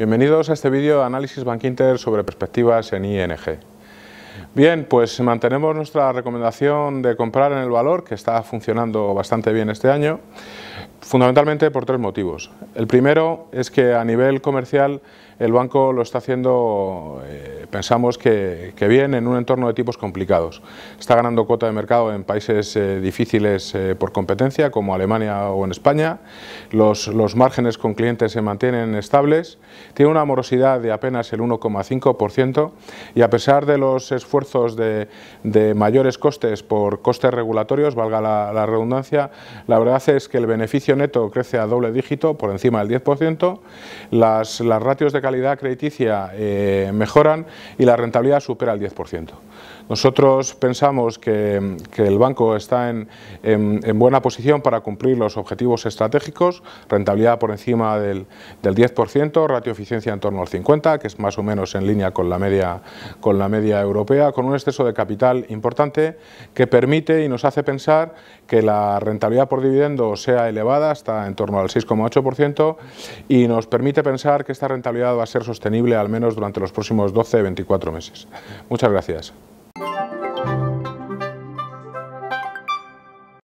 Bienvenidos a este vídeo de análisis Bankinter sobre perspectivas en ING. Bien, pues mantenemos nuestra recomendación de comprar en el valor, que está funcionando bastante bien este año. Fundamentalmente por tres motivos. El primero es que a nivel comercial el banco lo está haciendo, eh, pensamos que, bien, en un entorno de tipos complicados. Está ganando cuota de mercado en países eh, difíciles eh, por competencia, como Alemania o en España. Los, márgenes con clientes se mantienen estables. Tiene una morosidad de apenas el 1,5% y a pesar de los esfuerzos de, mayores costes por costes regulatorios, valga la redundancia, la verdad es que el beneficio neto crece a doble dígito, por encima del 10%, las, ratios de calidad crediticia eh, mejoran y la rentabilidad supera el 10%. Nosotros pensamos que, el banco está en, buena posición para cumplir los objetivos estratégicos, rentabilidad por encima del, 10%, ratio eficiencia en torno al 50%, que es más o menos en línea con la media europea, con un exceso de capital importante que permite y nos hace pensar que la rentabilidad por dividendo sea elevada, está en torno al 6,8% y nos permite pensar que esta rentabilidad va a ser sostenible al menos durante los próximos 12-24 meses. Muchas gracias.